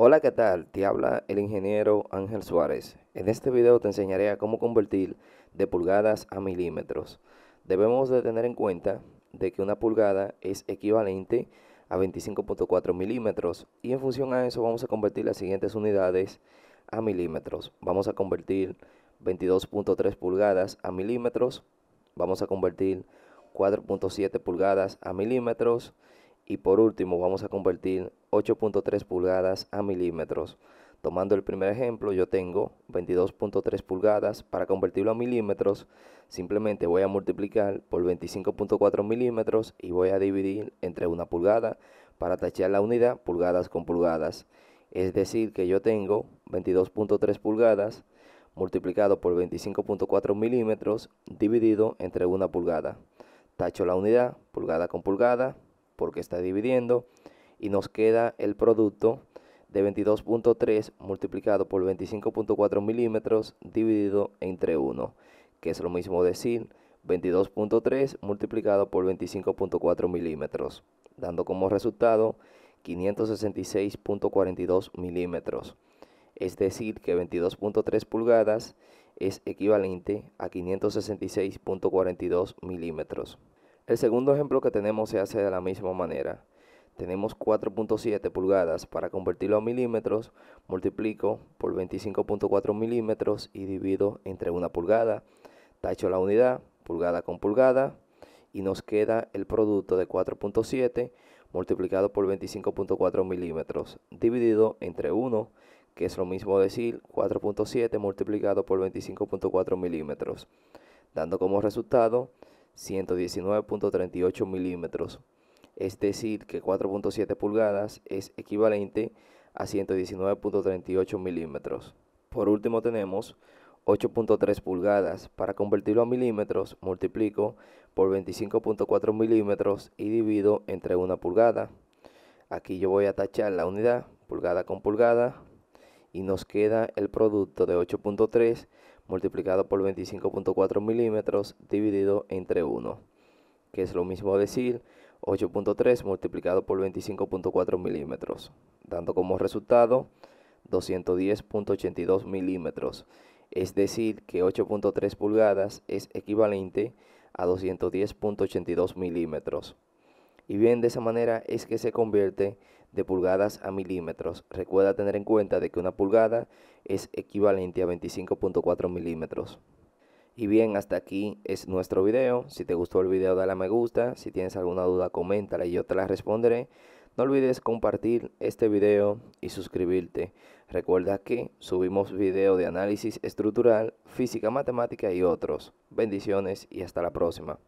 Hola, ¿qué tal? Te habla el ingeniero Ángel Suárez. En este video te enseñaré a cómo convertir de pulgadas a milímetros. Debemos de tener en cuenta de que una pulgada es equivalente a 25.4 milímetros y en función a eso vamos a convertir las siguientes unidades a milímetros. Vamos a convertir 22.3 pulgadas a milímetros, vamos a convertir 4.7 pulgadas a milímetros y por último vamos a convertir 8.3 pulgadas a milímetros. Tomando el primer ejemplo, yo tengo 22.3 pulgadas. Para convertirlo a milímetros, simplemente voy a multiplicar por 25.4 milímetros y voy a dividir entre una pulgada para tachar la unidad pulgadas con pulgadas. Es decir, que yo tengo 22.3 pulgadas multiplicado por 25.4 milímetros dividido entre una pulgada. Tacho la unidad pulgada con pulgada porque está dividiendo y nos queda el producto de 22.3 multiplicado por 25.4 milímetros dividido entre 1, que es lo mismo decir 22.3 multiplicado por 25.4 milímetros, dando como resultado 566.42 milímetros. Es decir, que 22.3 pulgadas es equivalente a 566.42 milímetros. El segundo ejemplo que tenemos se hace de la misma manera tenemos 4.7 pulgadas. Para convertirlo a milímetros, multiplico por 25.4 milímetros y divido entre una pulgada. Tacho la unidad, pulgada con pulgada, y nos queda el producto de 4.7 multiplicado por 25.4 milímetros dividido entre 1, que es lo mismo decir 4.7 multiplicado por 25.4 milímetros, dando como resultado 119.38 milímetros es decir que 4.7 pulgadas es equivalente a 119.38 milímetros. Por último tenemos 8.3 pulgadas. Para convertirlo a milímetros, multiplico por 25.4 milímetros y divido entre una pulgada. Aquí yo voy a tachar la unidad, pulgada con pulgada, y nos queda el producto de 8.3 multiplicado por 25.4 milímetros dividido entre 1, que es lo mismo decir 8.3 multiplicado por 25.4 milímetros, dando como resultado 210.82 milímetros. Es decir, que 8.3 pulgadas es equivalente a 210.82 milímetros. Y bien, de esa manera es que se convierte de pulgadas a milímetros. Recuerda tener en cuenta de que una pulgada es equivalente a 25.4 milímetros. Y bien, hasta aquí es nuestro video. Si te gustó el video dale a me gusta. Si tienes alguna duda, coméntala y yo te la responderé. No olvides compartir este video y suscribirte. Recuerda que subimos videos de análisis estructural, física, matemática y otros. Bendiciones y hasta la próxima.